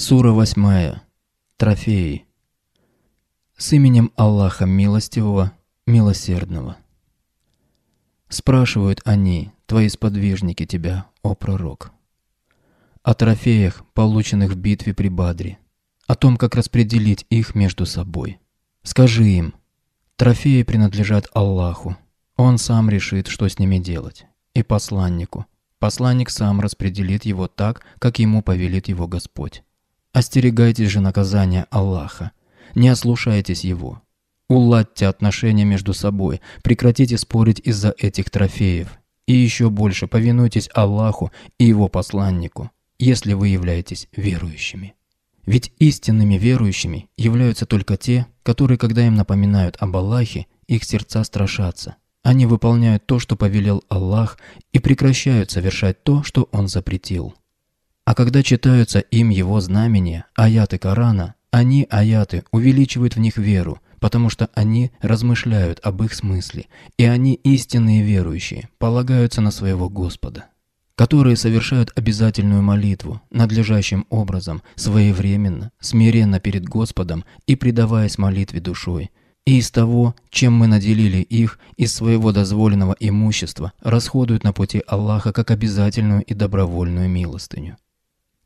Сура 8. Трофеи. С именем Аллаха Милостивого, Милосердного. Спрашивают они, твои сподвижники тебя, о пророк. О трофеях, полученных в битве при Бадре. О том, как распределить их между собой. Скажи им, трофеи принадлежат Аллаху. Он сам решит, что с ними делать. И посланнику. Посланник сам распределит его так, как ему повелит его Господь. Остерегайтесь же наказания Аллаха. Не ослушайтесь его. Уладьте отношения между собой, прекратите спорить из-за этих трофеев. И еще больше повинуйтесь Аллаху и его посланнику, если вы являетесь верующими. Ведь истинными верующими являются только те, которые, когда им напоминают об Аллахе, их сердца страшатся. Они выполняют то, что повелел Аллах, и прекращают совершать то, что Он запретил. А когда читаются им его знамения, аяты Корана, они, аяты, увеличивают в них веру, потому что они размышляют об их смысле, и они, истинные верующие, полагаются на своего Господа которые совершают обязательную молитву надлежащим образом, своевременно, смиренно перед Господом и предаваясь молитве душой. И из того, чем мы наделили их, из своего дозволенного имущества, расходуют на пути Аллаха как обязательную и добровольную милостыню.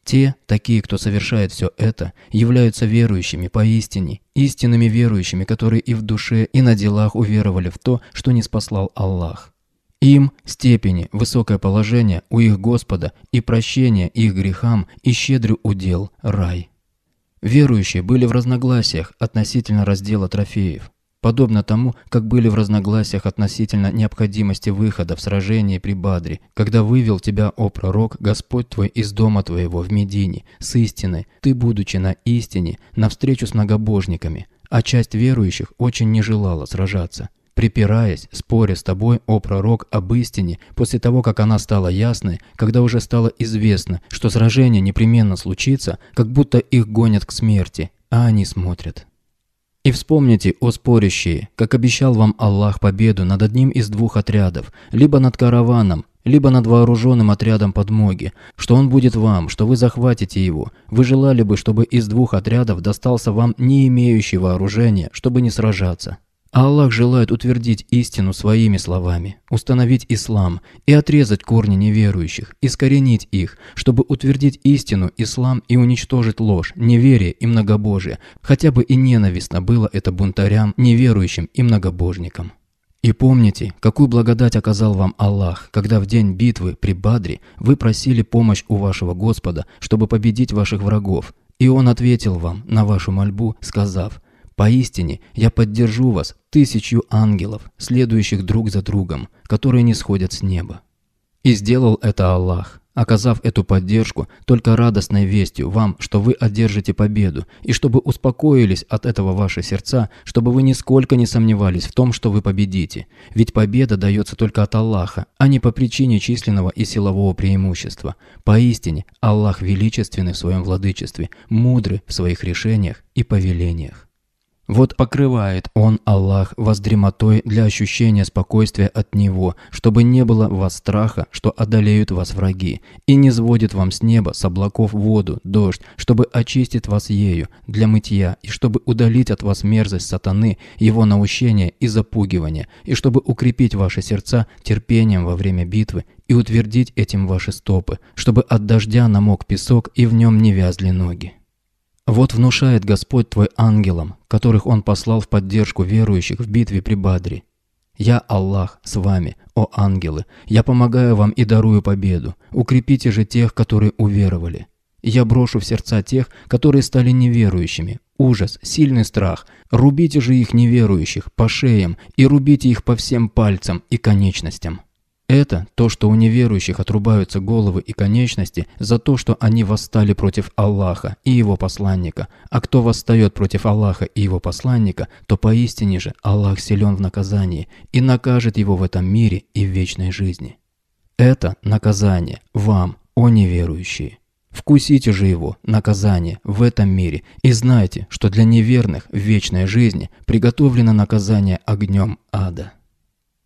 Те, такие, кто совершает все это, являются верующими поистине, истинными верующими, которые и в душе, и на делах уверовали в то, что не спаслал Аллах. Им степени, высокое положение у их Господа и прощение их грехам и щедрый удел – рай. Верующие были в разногласиях относительно раздела трофеев подобно тому, как были в разногласиях относительно необходимости выхода в сражении при Бадре, когда вывел тебя, о пророк, Господь твой из дома твоего в Медине, с истиной, ты, будучи на истине, навстречу с многобожниками, а часть верующих очень не желала сражаться. Припираясь, споря с тобой, о пророк, об истине, после того, как она стала ясной, когда уже стало известно, что сражение непременно случится, как будто их гонят к смерти, а они смотрят. И вспомните, о спорящие, как обещал вам Аллах победу над одним из двух отрядов, либо над караваном, либо над вооруженным отрядом подмоги, что он будет вам, что вы захватите его. Вы желали бы, чтобы из двух отрядов достался вам не имеющий вооружения, чтобы не сражаться. Аллах желает утвердить истину своими словами, установить ислам и отрезать корни неверующих, искоренить их, чтобы утвердить истину, ислам и уничтожить ложь, неверие и многобожие, хотя бы и ненавистно было это бунтарям, неверующим и многобожникам. И помните, какую благодать оказал вам Аллах, когда в день битвы при Бадре вы просили помощь у вашего Господа, чтобы победить ваших врагов, и Он ответил вам на вашу мольбу, сказав – Поистине, я поддержу вас тысячу ангелов, следующих друг за другом, которые не сходят с неба. И сделал это Аллах, оказав эту поддержку только радостной вестью вам, что вы одержите победу, и чтобы успокоились от этого ваши сердца, чтобы вы нисколько не сомневались в том, что вы победите. Ведь победа дается только от Аллаха, а не по причине численного и силового преимущества. Поистине, Аллах величественный в своем владычестве, мудрый в своих решениях и повелениях. Вот покрывает он, Аллах, вас дремотой для ощущения спокойствия от Него, чтобы не было в вас страха, что одолеют вас враги, и не сводит вам с неба с облаков воду, дождь, чтобы очистить вас ею для мытья, и чтобы удалить от вас мерзость сатаны, его наущение и запугивание, и чтобы укрепить ваши сердца терпением во время битвы и утвердить этим ваши стопы, чтобы от дождя намок песок и в нем не вязли ноги. Вот внушает Господь твой ангелам, которых Он послал в поддержку верующих в битве при Бадре. «Я Аллах с вами, о ангелы, я помогаю вам и дарую победу. Укрепите же тех, которые уверовали. Я брошу в сердца тех, которые стали неверующими. Ужас, сильный страх. Рубите же их неверующих по шеям и рубите их по всем пальцам и конечностям». Это то, что у неверующих отрубаются головы и конечности за то, что они восстали против Аллаха и его посланника. А кто восстает против Аллаха и его посланника, то поистине же Аллах силен в наказании и накажет его в этом мире и в вечной жизни. Это наказание вам, о неверующие. Вкусите же его, наказание, в этом мире, и знайте, что для неверных в вечной жизни приготовлено наказание огнем ада.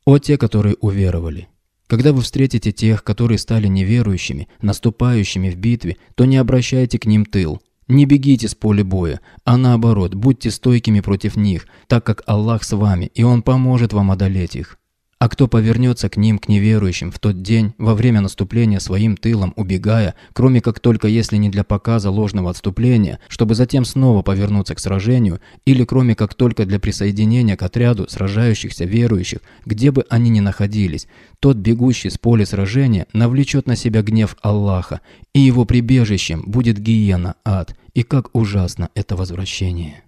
О те, которые уверовали! Когда вы встретите тех, которые стали неверующими, наступающими в битве, то не обращайте к ним тыл. Не бегите с поля боя, а наоборот, будьте стойкими против них, так как Аллах с вами, и Он поможет вам одолеть их. А кто повернется к ним, к неверующим, в тот день, во время наступления своим тылом, убегая, кроме как только если не для показа ложного отступления, чтобы затем снова повернуться к сражению, или кроме как только для присоединения к отряду сражающихся верующих, где бы они ни находились, тот бегущий с поля сражения навлечет на себя гнев Аллаха, и его прибежищем будет гиена, ад, и как ужасно это возвращение.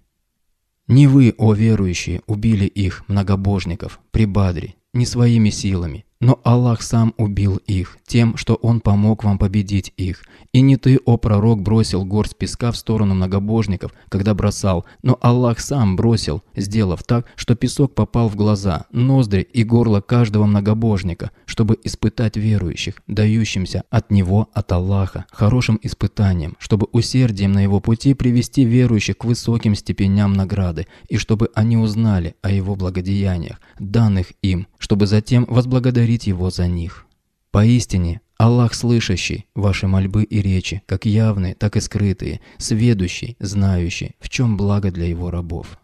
Не вы, о верующие, убили их, многобожников, при Бадре, не своими силами. Но Аллах сам убил их тем, что Он помог вам победить их. И не ты, о пророк, бросил горсть песка в сторону многобожников, когда бросал, но Аллах сам бросил, сделав так, что песок попал в глаза, ноздри и горло каждого многобожника, чтобы испытать верующих, дающимся от него, от Аллаха, хорошим испытанием, чтобы усердием на его пути привести верующих к высоким степеням награды, и чтобы они узнали о его благодеяниях, данных им, чтобы затем возблагодарить благодарить Его за них. Поистине, Аллах слышащий ваши мольбы и речи, как явные, так и скрытые, сведущий, знающий, в чем благо для Его рабов.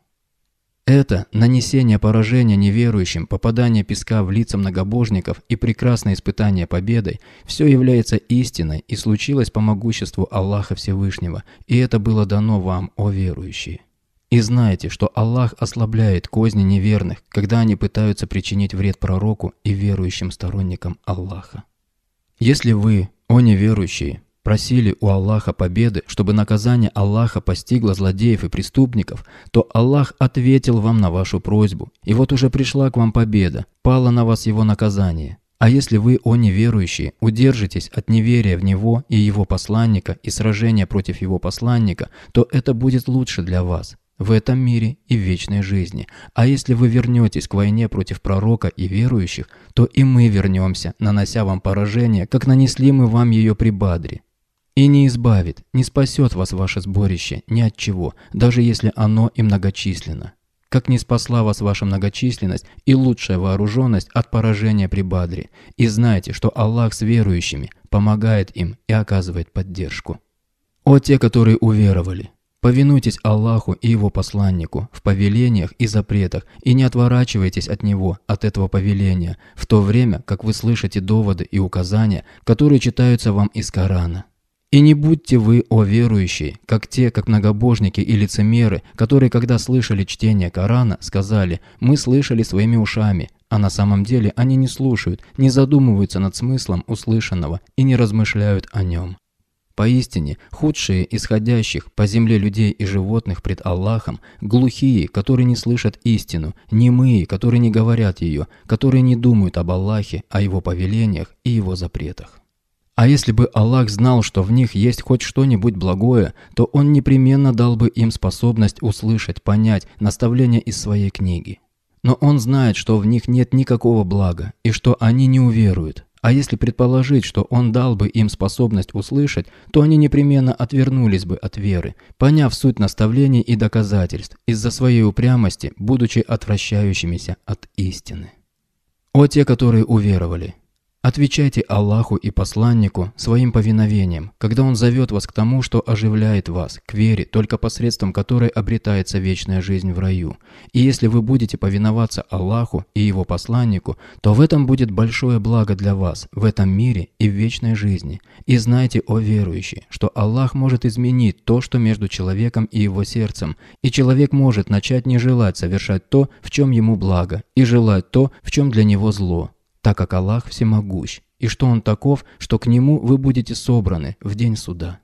Это нанесение поражения неверующим, попадание песка в лица многобожников и прекрасное испытание победой – все является истиной и случилось по могуществу Аллаха Всевышнего, и это было дано вам, о верующие. И знайте, что Аллах ослабляет козни неверных, когда они пытаются причинить вред пророку и верующим сторонникам Аллаха. Если вы, о неверующие, просили у Аллаха победы, чтобы наказание Аллаха постигло злодеев и преступников, то Аллах ответил вам на вашу просьбу, и вот уже пришла к вам победа, пало на вас его наказание. А если вы, о неверующие, удержитесь от неверия в Него и Его посланника и сражения против Его посланника, то это будет лучше для вас, в этом мире и в вечной жизни. А если вы вернетесь к войне против пророка и верующих, то и мы вернемся, нанося вам поражение, как нанесли мы вам ее при Бадре. И не избавит, не спасет вас ваше сборище ни от чего, даже если оно и многочисленно. Как не спасла вас ваша многочисленность и лучшая вооруженность от поражения при Бадре. И знайте, что Аллах с верующими помогает им и оказывает поддержку. О те, которые уверовали! Повинуйтесь Аллаху и Его посланнику в повелениях и запретах, и не отворачивайтесь от Него, от этого повеления, в то время, как вы слышите доводы и указания, которые читаются вам из Корана. И не будьте вы, о верующие, как те, как многобожники и лицемеры, которые, когда слышали чтение Корана, сказали «мы слышали своими ушами», а на самом деле они не слушают, не задумываются над смыслом услышанного и не размышляют о нем. Поистине, худшие исходящих по земле людей и животных пред Аллахом, глухие, которые не слышат истину, немые, которые не говорят ее, которые не думают об Аллахе, о его повелениях и его запретах. А если бы Аллах знал, что в них есть хоть что-нибудь благое, то Он непременно дал бы им способность услышать, понять наставления из своей книги. Но Он знает, что в них нет никакого блага, и что они не уверуют, а если предположить, что он дал бы им способность услышать, то они непременно отвернулись бы от веры, поняв суть наставлений и доказательств, из-за своей упрямости, будучи отвращающимися от истины. О те, которые уверовали! Отвечайте Аллаху и посланнику своим повиновением, когда Он зовет вас к тому, что оживляет вас, к вере, только посредством которой обретается вечная жизнь в раю. И если вы будете повиноваться Аллаху и Его посланнику, то в этом будет большое благо для вас, в этом мире и в вечной жизни. И знайте, о верующие, что Аллах может изменить то, что между человеком и его сердцем, и человек может начать не желать совершать то, в чем ему благо, и желать то, в чем для него зло так как Аллах всемогущ, и что Он таков, что к Нему вы будете собраны в день суда.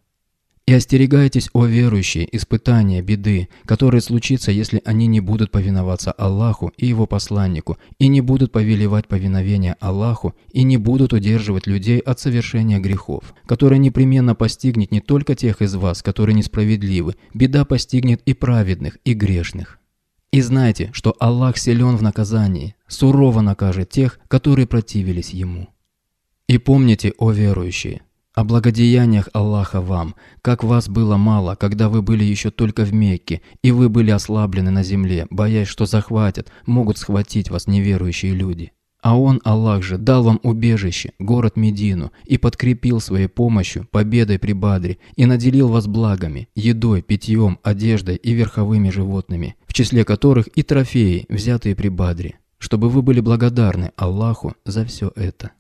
И остерегайтесь, о верующие, испытания, беды, которые случится, если они не будут повиноваться Аллаху и Его посланнику, и не будут повелевать повиновение Аллаху, и не будут удерживать людей от совершения грехов, которые непременно постигнет не только тех из вас, которые несправедливы, беда постигнет и праведных, и грешных. И знайте, что Аллах силен в наказании, сурово накажет тех, которые противились Ему. И помните, о верующие, о благодеяниях Аллаха вам, как вас было мало, когда вы были еще только в Мекке, и вы были ослаблены на земле, боясь, что захватят, могут схватить вас неверующие люди. А Он, Аллах же, дал вам убежище, город Медину, и подкрепил своей помощью, победой при Бадре, и наделил вас благами, едой, питьем, одеждой и верховыми животными, в числе которых и трофеи, взятые при Бадре, чтобы вы были благодарны Аллаху за все это.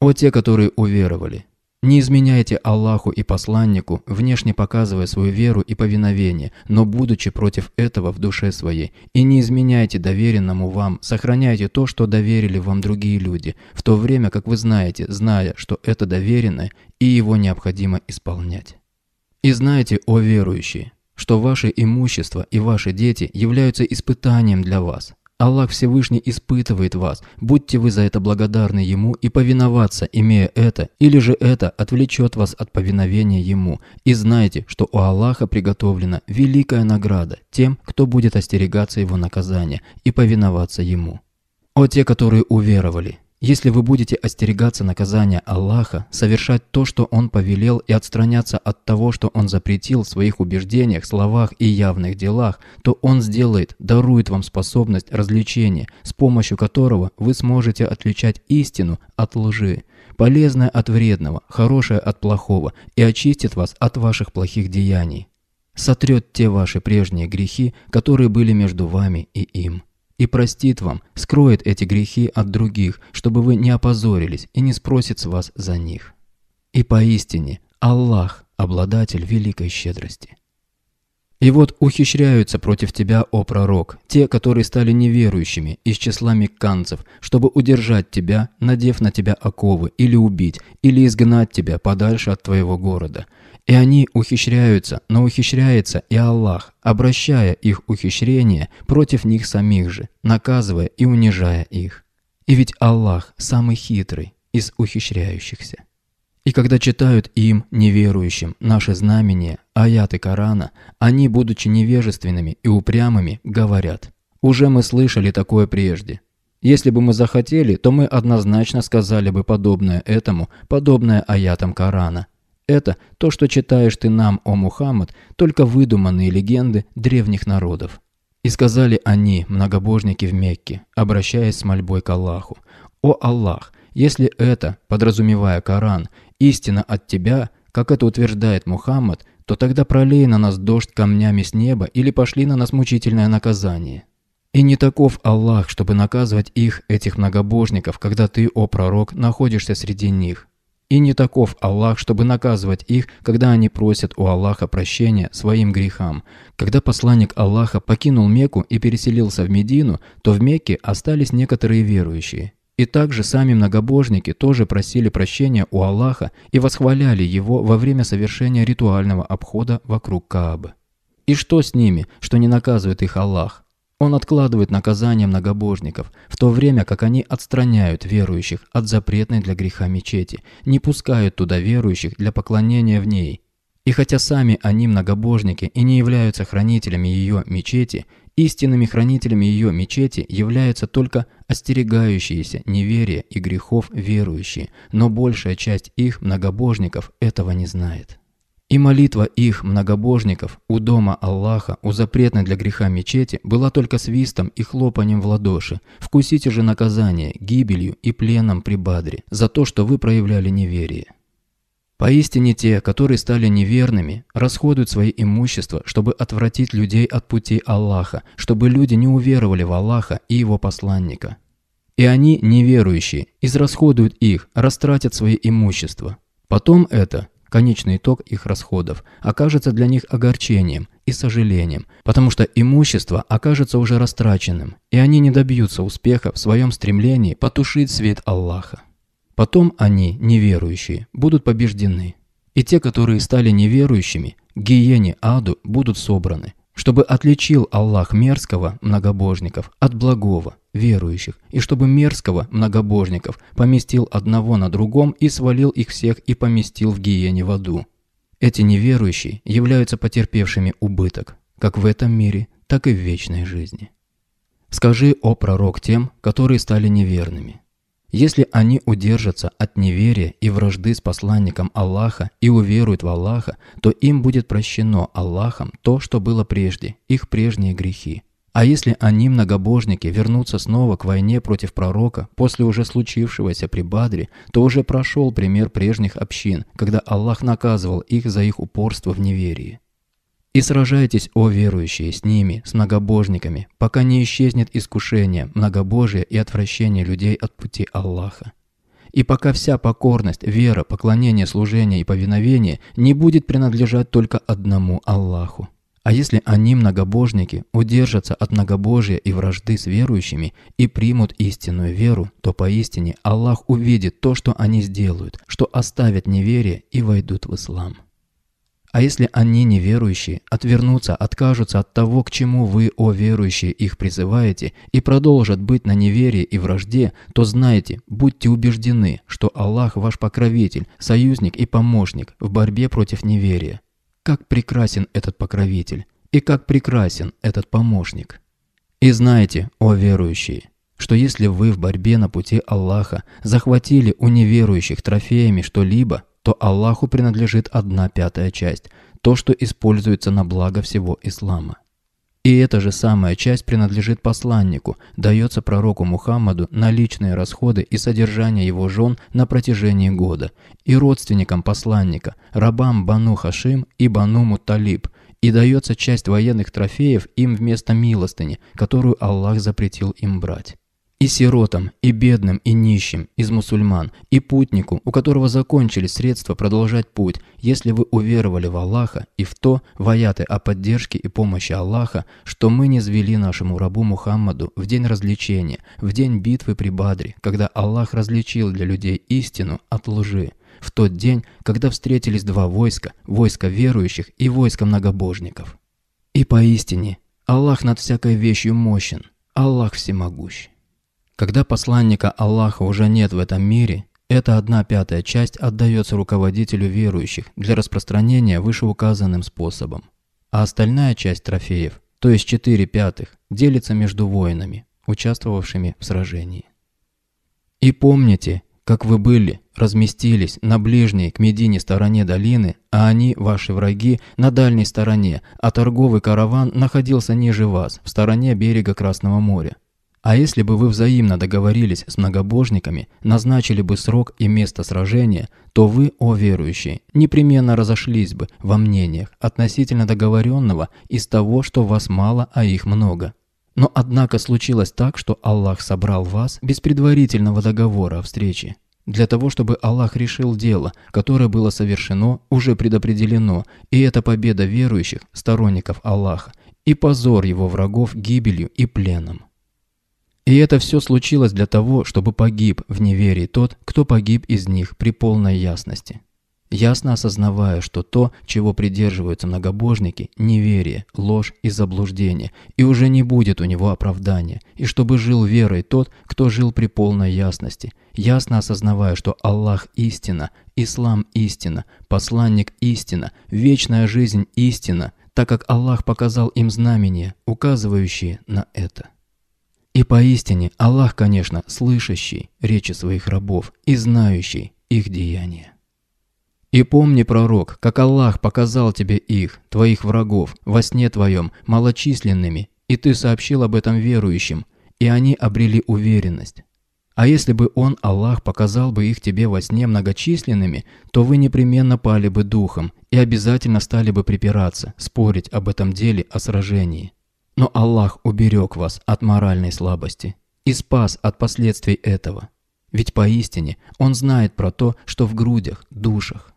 О те, которые уверовали! Не изменяйте Аллаху и посланнику, внешне показывая свою веру и повиновение, но будучи против этого в душе своей, и не изменяйте доверенному вам, сохраняйте то, что доверили вам другие люди, в то время как вы знаете, зная, что это доверенное, и его необходимо исполнять. И знаете, о верующие, что ваше имущество и ваши дети являются испытанием для вас. Аллах Всевышний испытывает вас, будьте вы за это благодарны Ему и повиноваться, имея это, или же это отвлечет вас от повиновения Ему. И знайте, что у Аллаха приготовлена великая награда тем, кто будет остерегаться Его наказания и повиноваться Ему. О те, которые уверовали! Если вы будете остерегаться наказания Аллаха, совершать то, что Он повелел, и отстраняться от того, что Он запретил в своих убеждениях, словах и явных делах, то Он сделает, дарует вам способность развлечения, с помощью которого вы сможете отличать истину от лжи, полезное от вредного, хорошее от плохого, и очистит вас от ваших плохих деяний. Сотрет те ваши прежние грехи, которые были между вами и им и простит вам, скроет эти грехи от других, чтобы вы не опозорились и не спросит с вас за них. И поистине Аллах – обладатель великой щедрости. И вот ухищряются против тебя, о пророк, те, которые стали неверующими из числа мекканцев, чтобы удержать тебя, надев на тебя оковы, или убить, или изгнать тебя подальше от твоего города. И они ухищряются, но ухищряется и Аллах, обращая их ухищрение против них самих же, наказывая и унижая их. И ведь Аллах самый хитрый из ухищряющихся. И когда читают им, неверующим, наши знамения, аяты Корана, они, будучи невежественными и упрямыми, говорят. Уже мы слышали такое прежде. Если бы мы захотели, то мы однозначно сказали бы подобное этому, подобное аятам Корана. Это то, что читаешь ты нам, о Мухаммад, только выдуманные легенды древних народов. И сказали они, многобожники в Мекке, обращаясь с мольбой к Аллаху. «О Аллах, если это, подразумевая Коран, истина от Тебя, как это утверждает Мухаммад, то тогда пролей на нас дождь камнями с неба или пошли на нас мучительное наказание. И не таков Аллах, чтобы наказывать их, этих многобожников, когда ты, о пророк, находишься среди них. И не таков Аллах, чтобы наказывать их, когда они просят у Аллаха прощения своим грехам. Когда посланник Аллаха покинул Мекку и переселился в Медину, то в Мекке остались некоторые верующие. И также сами многобожники тоже просили прощения у Аллаха и восхваляли его во время совершения ритуального обхода вокруг Каабы. И что с ними, что не наказывает их Аллах? Он откладывает наказание многобожников, в то время как они отстраняют верующих от запретной для греха мечети, не пускают туда верующих для поклонения в ней. И хотя сами они многобожники и не являются хранителями ее мечети, Истинными хранителями ее мечети являются только остерегающиеся неверия и грехов верующие, но большая часть их многобожников этого не знает. И молитва их, многобожников, у дома Аллаха, у запретной для греха мечети, была только свистом и хлопанием в ладоши. Вкусите же наказание, гибелью и пленом при Бадре за то, что вы проявляли неверие. Поистине те, которые стали неверными, расходуют свои имущества, чтобы отвратить людей от пути Аллаха, чтобы люди не уверовали в Аллаха и его посланника. И они, неверующие, израсходуют их, растратят свои имущества. Потом это, конечный итог их расходов, окажется для них огорчением и сожалением, потому что имущество окажется уже растраченным, и они не добьются успеха в своем стремлении потушить свет Аллаха. Потом они, неверующие, будут побеждены. И те, которые стали неверующими, гиене аду будут собраны, чтобы отличил Аллах мерзкого многобожников от благого верующих, и чтобы мерзкого многобожников поместил одного на другом и свалил их всех и поместил в гиене в аду. Эти неверующие являются потерпевшими убыток, как в этом мире, так и в вечной жизни. Скажи, о пророк, тем, которые стали неверными. Если они удержатся от неверия и вражды с посланником Аллаха и уверуют в Аллаха, то им будет прощено Аллахом то, что было прежде, их прежние грехи. А если они, многобожники, вернутся снова к войне против пророка после уже случившегося при Бадре, то уже прошел пример прежних общин, когда Аллах наказывал их за их упорство в неверии. И сражайтесь, о верующие, с ними, с многобожниками, пока не исчезнет искушение, многобожие и отвращение людей от пути Аллаха. И пока вся покорность, вера, поклонение, служение и повиновение не будет принадлежать только одному Аллаху. А если они, многобожники, удержатся от многобожия и вражды с верующими и примут истинную веру, то поистине Аллах увидит то, что они сделают, что оставят неверие и войдут в ислам. А если они неверующие, отвернутся, откажутся от того, к чему вы, о верующие, их призываете, и продолжат быть на неверии и вражде, то знайте, будьте убеждены, что Аллах ваш покровитель, союзник и помощник в борьбе против неверия. Как прекрасен этот покровитель, и как прекрасен этот помощник. И знайте, о верующие, что если вы в борьбе на пути Аллаха захватили у неверующих трофеями что-либо – то Аллаху принадлежит одна пятая часть, то, что используется на благо всего ислама. И эта же самая часть принадлежит посланнику, дается пророку Мухаммаду на личные расходы и содержание его жен на протяжении года, и родственникам посланника, рабам Бану Хашим и Бану Муталиб, и дается часть военных трофеев им вместо милостыни, которую Аллах запретил им брать. И сиротам, и бедным, и нищим, из мусульман, и путнику, у которого закончились средства продолжать путь, если вы уверовали в Аллаха и в то, ваяты о поддержке и помощи Аллаха, что мы не звели нашему рабу Мухаммаду в день развлечения, в день битвы при Бадре, когда Аллах различил для людей истину от лжи, в тот день, когда встретились два войска, войско верующих и войско многобожников. И поистине, Аллах над всякой вещью мощен, Аллах всемогущ. Когда посланника Аллаха уже нет в этом мире, эта одна пятая часть отдается руководителю верующих для распространения вышеуказанным способом. А остальная часть трофеев, то есть четыре пятых, делится между воинами, участвовавшими в сражении. И помните, как вы были, разместились на ближней к Медине стороне долины, а они, ваши враги, на дальней стороне, а торговый караван находился ниже вас, в стороне берега Красного моря. А если бы вы взаимно договорились с многобожниками, назначили бы срок и место сражения, то вы, о верующие, непременно разошлись бы во мнениях относительно договоренного из того, что вас мало, а их много. Но однако случилось так, что Аллах собрал вас без предварительного договора о встрече. Для того, чтобы Аллах решил дело, которое было совершено, уже предопределено, и это победа верующих, сторонников Аллаха, и позор его врагов гибелью и пленом. И это все случилось для того, чтобы погиб в неверии тот, кто погиб из них при полной ясности. Ясно осознавая, что то, чего придерживаются многобожники – неверие, ложь и заблуждение, и уже не будет у него оправдания, и чтобы жил верой тот, кто жил при полной ясности, ясно осознавая, что Аллах – истина, Ислам – истина, посланник – истина, вечная жизнь – истина, так как Аллах показал им знамения, указывающие на это. И поистине Аллах, конечно, слышащий речи своих рабов и знающий их деяния. И помни, пророк, как Аллах показал тебе их, твоих врагов, во сне твоем, малочисленными, и ты сообщил об этом верующим, и они обрели уверенность. А если бы он, Аллах, показал бы их тебе во сне многочисленными, то вы непременно пали бы духом и обязательно стали бы припираться, спорить об этом деле о сражении. Но Аллах уберег вас от моральной слабости и спас от последствий этого. Ведь поистине Он знает про то, что в грудях, душах.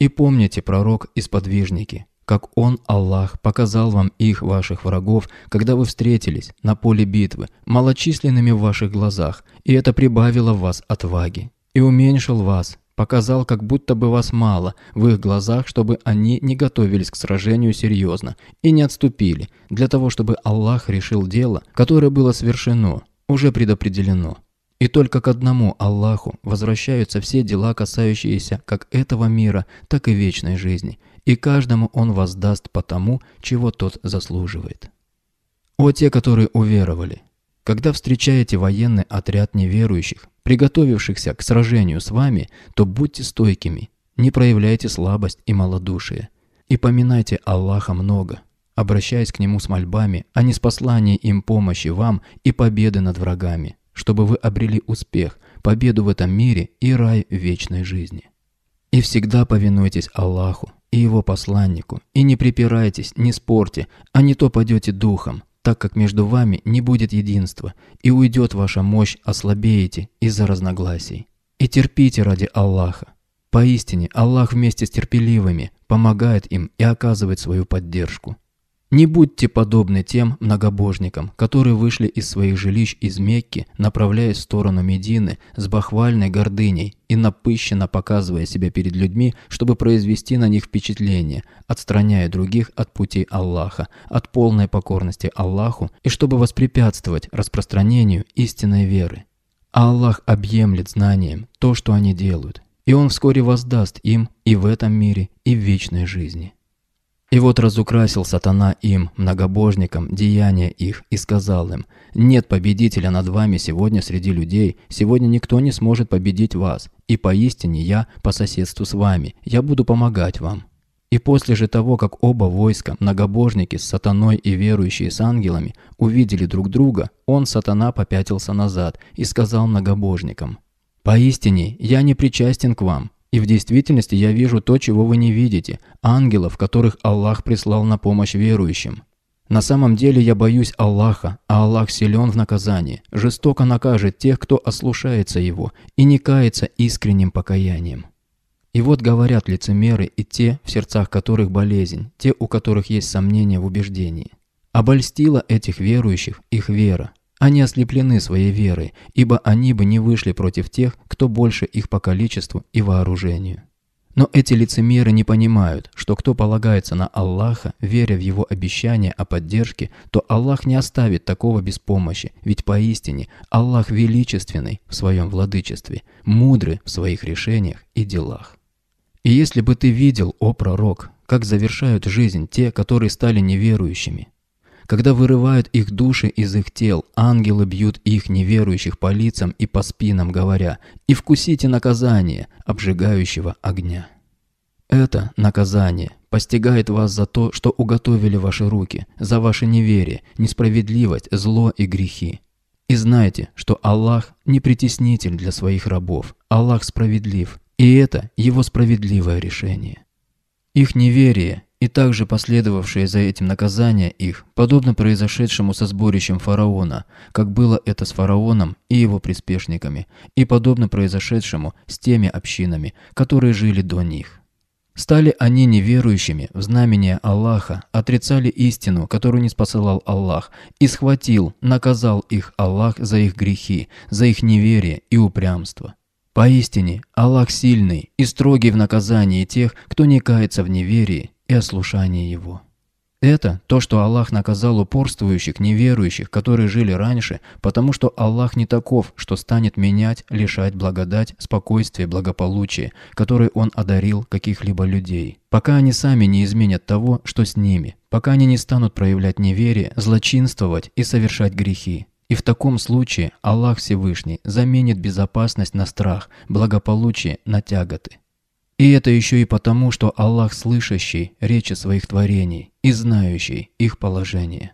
И помните, пророк и сподвижники, как Он, Аллах, показал вам их, ваших врагов, когда вы встретились на поле битвы, малочисленными в ваших глазах, и это прибавило в вас отваги и уменьшил вас Показал, как будто бы вас мало в их глазах, чтобы они не готовились к сражению серьезно и не отступили, для того, чтобы Аллах решил дело, которое было совершено, уже предопределено. И только к одному Аллаху возвращаются все дела, касающиеся как этого мира, так и вечной жизни, и каждому Он воздаст по тому, чего тот заслуживает. О те, которые уверовали! Когда встречаете военный отряд неверующих, приготовившихся к сражению с вами, то будьте стойкими, не проявляйте слабость и малодушие. И поминайте Аллаха много, обращаясь к Нему с мольбами, а не с посланием им помощи вам и победы над врагами, чтобы вы обрели успех, победу в этом мире и рай вечной жизни. И всегда повинуйтесь Аллаху и Его посланнику, и не припирайтесь, не спорьте, а не то падете духом, так как между вами не будет единства, и уйдет ваша мощь, ослабеете а из-за разногласий. И терпите ради Аллаха. Поистине, Аллах вместе с терпеливыми помогает им и оказывает свою поддержку. Не будьте подобны тем многобожникам, которые вышли из своих жилищ из Мекки, направляясь в сторону Медины с бахвальной гордыней и напыщенно показывая себя перед людьми, чтобы произвести на них впечатление, отстраняя других от путей Аллаха, от полной покорности Аллаху и чтобы воспрепятствовать распространению истинной веры. А Аллах объемлет знанием то, что они делают, и Он вскоре воздаст им и в этом мире, и в вечной жизни. И вот разукрасил сатана им, многобожникам, деяния их, и сказал им, «Нет победителя над вами сегодня среди людей, сегодня никто не сможет победить вас, и поистине я по соседству с вами, я буду помогать вам». И после же того, как оба войска, многобожники с сатаной и верующие с ангелами, увидели друг друга, он, сатана, попятился назад и сказал многобожникам, «Поистине, я не причастен к вам, и в действительности я вижу то, чего вы не видите – ангелов, которых Аллах прислал на помощь верующим. На самом деле я боюсь Аллаха, а Аллах силен в наказании, жестоко накажет тех, кто ослушается Его и не кается искренним покаянием. И вот говорят лицемеры и те, в сердцах которых болезнь, те, у которых есть сомнения в убеждении. Обольстила этих верующих их вера, они ослеплены своей верой, ибо они бы не вышли против тех, кто больше их по количеству и вооружению. Но эти лицемеры не понимают, что кто полагается на Аллаха, веря в его обещание о поддержке, то Аллах не оставит такого без помощи, ведь поистине Аллах величественный в своем владычестве, мудрый в своих решениях и делах. И если бы ты видел, о пророк, как завершают жизнь те, которые стали неверующими, когда вырывают их души из их тел, ангелы бьют их неверующих по лицам и по спинам, говоря «И вкусите наказание обжигающего огня». Это наказание постигает вас за то, что уготовили ваши руки, за ваше неверие, несправедливость, зло и грехи. И знайте, что Аллах не притеснитель для своих рабов, Аллах справедлив, и это его справедливое решение. Их неверие и также последовавшие за этим наказания их, подобно произошедшему со сборищем фараона, как было это с фараоном и его приспешниками, и подобно произошедшему с теми общинами, которые жили до них. Стали они неверующими в знамение Аллаха, отрицали истину, которую не спосылал Аллах, и схватил, наказал их Аллах за их грехи, за их неверие и упрямство. Поистине, Аллах сильный и строгий в наказании тех, кто не кается в неверии и ослушание Его. Это то, что Аллах наказал упорствующих, неверующих, которые жили раньше, потому что Аллах не таков, что станет менять, лишать благодать, спокойствие, благополучие, которые Он одарил каких-либо людей, пока они сами не изменят того, что с ними, пока они не станут проявлять неверие, злочинствовать и совершать грехи. И в таком случае Аллах Всевышний заменит безопасность на страх, благополучие на тяготы. И это еще и потому, что Аллах слышащий речи своих творений и знающий их положение.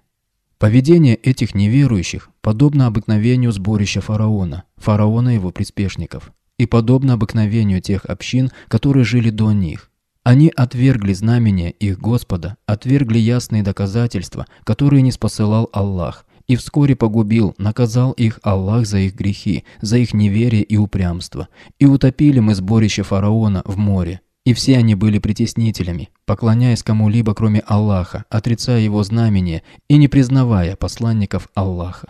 Поведение этих неверующих подобно обыкновению сборища фараона, фараона и его приспешников, и подобно обыкновению тех общин, которые жили до них. Они отвергли знамения их Господа, отвергли ясные доказательства, которые не спосылал Аллах, и вскоре погубил, наказал их Аллах за их грехи, за их неверие и упрямство. И утопили мы сборище фараона в море. И все они были притеснителями, поклоняясь кому-либо, кроме Аллаха, отрицая его знамения и не признавая посланников Аллаха.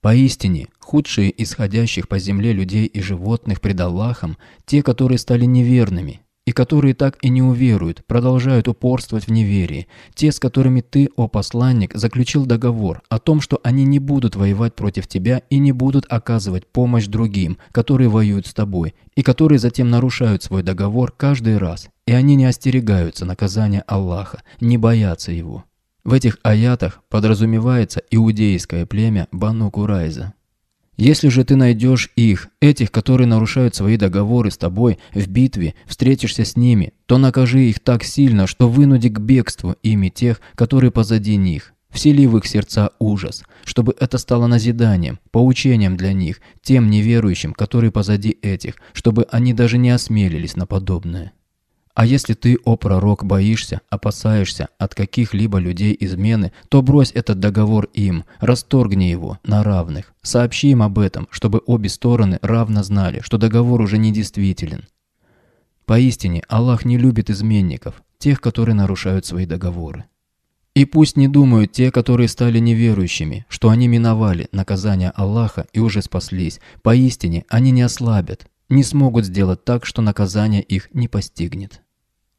Поистине, худшие исходящих по земле людей и животных пред Аллахом – те, которые стали неверными, и которые так и не уверуют, продолжают упорствовать в неверии. Те, с которыми ты, о посланник, заключил договор о том, что они не будут воевать против тебя и не будут оказывать помощь другим, которые воюют с тобой, и которые затем нарушают свой договор каждый раз. И они не остерегаются наказания Аллаха, не боятся его. В этих аятах подразумевается иудейское племя Бану Курайза. Если же ты найдешь их, этих, которые нарушают свои договоры с тобой в битве, встретишься с ними, то накажи их так сильно, что вынуди к бегству ими тех, которые позади них. Всели в их сердца ужас, чтобы это стало назиданием, поучением для них, тем неверующим, которые позади этих, чтобы они даже не осмелились на подобное. А если ты, о пророк, боишься, опасаешься от каких-либо людей измены, то брось этот договор им, расторгни его на равных. Сообщи им об этом, чтобы обе стороны равно знали, что договор уже недействителен. Поистине, Аллах не любит изменников, тех, которые нарушают свои договоры. И пусть не думают те, которые стали неверующими, что они миновали наказание Аллаха и уже спаслись. Поистине, они не ослабят, не смогут сделать так, что наказание их не постигнет.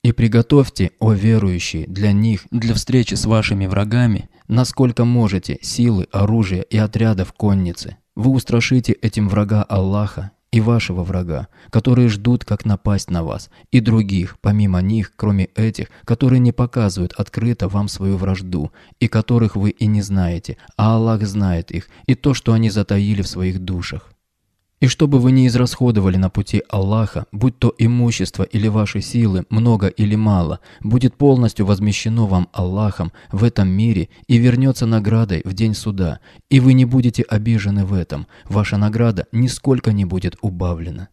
И приготовьте, о верующие, для них, для встречи с вашими врагами, насколько можете, силы, оружия и отрядов конницы. Вы устрашите этим врага Аллаха и вашего врага, которые ждут, как напасть на вас, и других, помимо них, кроме этих, которые не показывают открыто вам свою вражду, и которых вы и не знаете, а Аллах знает их, и то, что они затаили в своих душах. И чтобы вы не израсходовали на пути Аллаха, будь то имущество или ваши силы, много или мало, будет полностью возмещено вам Аллахом в этом мире и вернется наградой в день суда, и вы не будете обижены в этом, ваша награда нисколько не будет убавлена.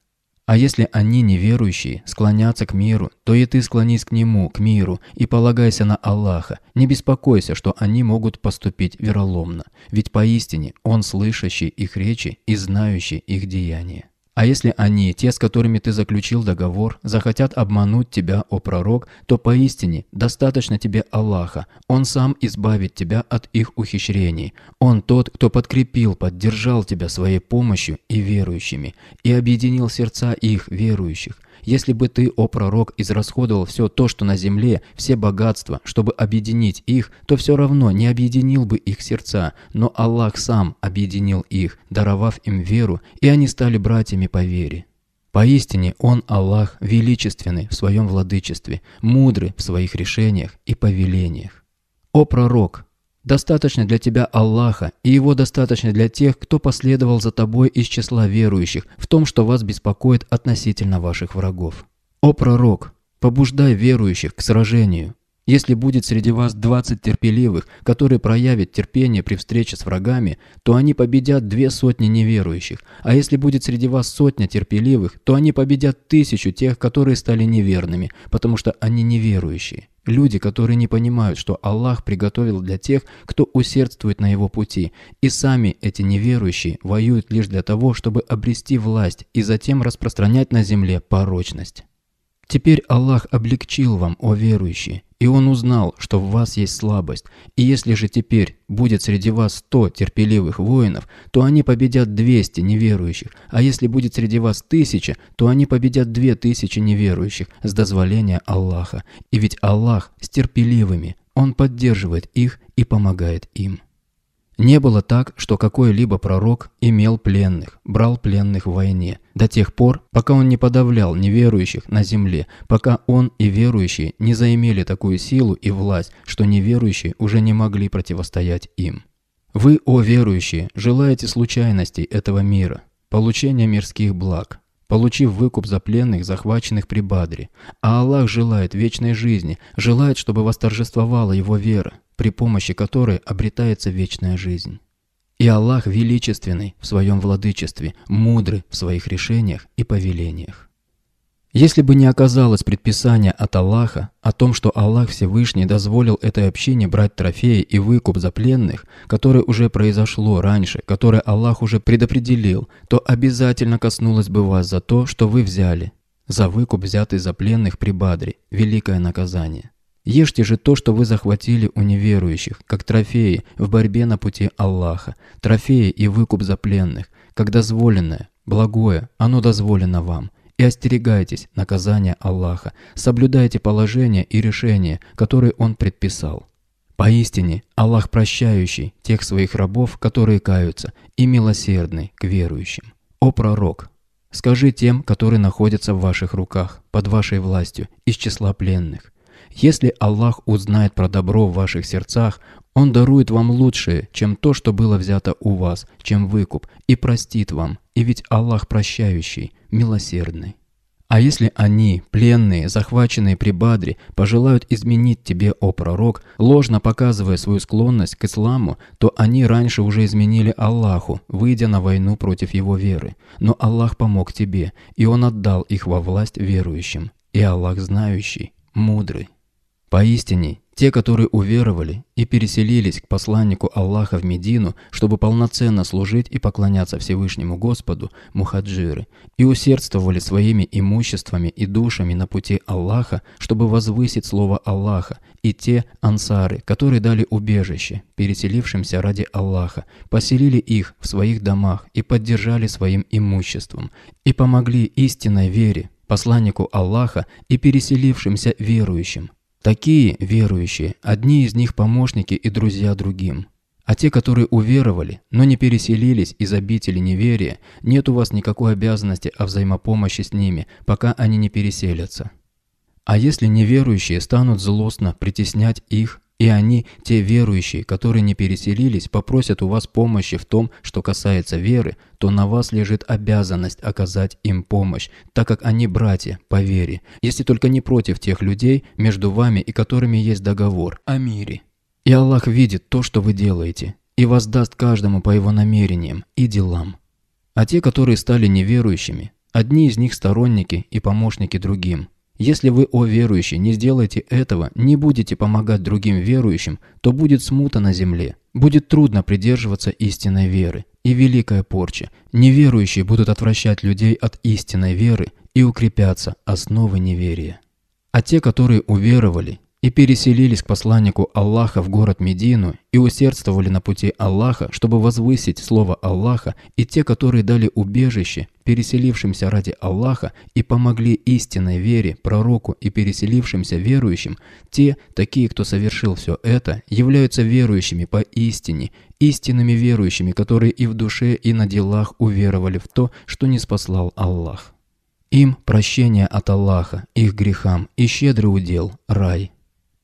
А если они, неверующие, склонятся к миру, то и ты склонись к нему, к миру, и полагайся на Аллаха. Не беспокойся, что они могут поступить вероломно, ведь поистине Он слышащий их речи и знающий их деяния. А если они, те, с которыми ты заключил договор, захотят обмануть тебя, о пророк, то поистине достаточно тебе Аллаха. Он сам избавит тебя от их ухищрений. Он тот, кто подкрепил, поддержал тебя своей помощью и верующими, и объединил сердца их, верующих. Если бы ты, о пророк, израсходовал все то, что на земле, все богатства, чтобы объединить их, то все равно не объединил бы их сердца, но Аллах сам объединил их, даровав им веру, и они стали братьями по вере. Поистине Он, Аллах, величественный в своем владычестве, мудрый в своих решениях и повелениях. О пророк, Достаточно для тебя Аллаха, и его достаточно для тех, кто последовал за тобой из числа верующих в том, что вас беспокоит относительно ваших врагов. О пророк, побуждай верующих к сражению. Если будет среди вас 20 терпеливых, которые проявят терпение при встрече с врагами, то они победят две сотни неверующих. А если будет среди вас сотня терпеливых, то они победят тысячу тех, которые стали неверными, потому что они неверующие. Люди, которые не понимают, что Аллах приготовил для тех, кто усердствует на его пути, и сами эти неверующие воюют лишь для того, чтобы обрести власть и затем распространять на земле порочность. Теперь Аллах облегчил вам, о верующие, и он узнал, что в вас есть слабость. И если же теперь будет среди вас сто терпеливых воинов, то они победят двести неверующих, а если будет среди вас тысяча, то они победят две тысячи неверующих с дозволения Аллаха. И ведь Аллах с терпеливыми, Он поддерживает их и помогает им. Не было так, что какой-либо пророк имел пленных, брал пленных в войне, до тех пор, пока он не подавлял неверующих на земле, пока он и верующие не заимели такую силу и власть, что неверующие уже не могли противостоять им. Вы, о верующие, желаете случайностей этого мира, получения мирских благ, получив выкуп за пленных, захваченных при Бадре. А Аллах желает вечной жизни, желает, чтобы восторжествовала его вера, при помощи которой обретается вечная жизнь. И Аллах величественный в своем владычестве, мудрый в своих решениях и повелениях. Если бы не оказалось предписания от Аллаха о том, что Аллах Всевышний дозволил этой общине брать трофеи и выкуп за пленных, которое уже произошло раньше, которое Аллах уже предопределил, то обязательно коснулось бы вас за то, что вы взяли. За выкуп, взятый за пленных при Бадре, великое наказание. Ешьте же то, что вы захватили у неверующих, как трофеи в борьбе на пути Аллаха, трофеи и выкуп за пленных, как дозволенное, благое, оно дозволено вам, и остерегайтесь наказания Аллаха, соблюдайте положение и решения, которые Он предписал. Поистине, Аллах прощающий тех своих рабов, которые каются, и милосердный к верующим. О пророк! Скажи тем, которые находятся в ваших руках, под вашей властью, из числа пленных. Если Аллах узнает про добро в ваших сердцах, Он дарует вам лучшее, чем то, что было взято у вас, чем выкуп, и простит вам, и ведь Аллах прощающий, милосердный. А если они, пленные, захваченные при Бадре, пожелают изменить тебе, о пророк, ложно показывая свою склонность к исламу, то они раньше уже изменили Аллаху, выйдя на войну против его веры. Но Аллах помог тебе, и он отдал их во власть верующим. И Аллах знающий, мудрый. Поистине, те, которые уверовали и переселились к посланнику Аллаха в Медину, чтобы полноценно служить и поклоняться Всевышнему Господу, мухаджиры, и усердствовали своими имуществами и душами на пути Аллаха, чтобы возвысить слово Аллаха, и те ансары, которые дали убежище, переселившимся ради Аллаха, поселили их в своих домах и поддержали своим имуществом, и помогли истинной вере, посланнику Аллаха и переселившимся верующим, Такие верующие, одни из них помощники и друзья другим. А те, которые уверовали, но не переселились из обители неверия, нет у вас никакой обязанности о взаимопомощи с ними, пока они не переселятся. А если неверующие станут злостно притеснять их и они, те верующие, которые не переселились, попросят у вас помощи в том, что касается веры, то на вас лежит обязанность оказать им помощь, так как они братья по вере, если только не против тех людей, между вами и которыми есть договор о мире. И Аллах видит то, что вы делаете, и воздаст каждому по его намерениям и делам. А те, которые стали неверующими, одни из них сторонники и помощники другим – если вы, о верующие, не сделаете этого, не будете помогать другим верующим, то будет смута на земле, будет трудно придерживаться истинной веры и великая порча. Неверующие будут отвращать людей от истинной веры и укрепятся основы неверия. А те, которые уверовали и переселились к посланнику Аллаха в город Медину и усердствовали на пути Аллаха, чтобы возвысить слово Аллаха, и те, которые дали убежище переселившимся ради Аллаха, и помогли истинной вере, пророку и переселившимся верующим, те, такие, кто совершил все это, являются верующими по истине, истинными верующими, которые и в душе, и на делах уверовали в то, что не спаслал Аллах. Им прощение от Аллаха, их грехам и щедрый удел – рай.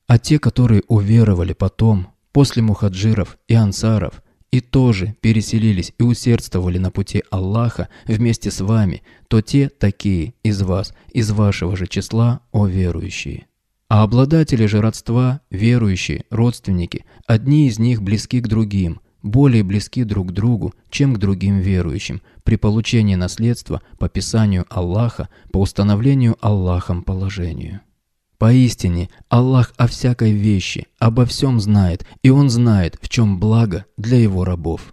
А те, которые уверовали потом, после мухаджиров и ансаров – и тоже переселились и усердствовали на пути Аллаха вместе с вами, то те такие из вас, из вашего же числа, о верующие. А обладатели же родства, верующие, родственники, одни из них близки к другим, более близки друг к другу, чем к другим верующим, при получении наследства по Писанию Аллаха, по установлению Аллахом положению. Поистине, Аллах о всякой вещи, обо всем знает, и Он знает, в чем благо для Его рабов.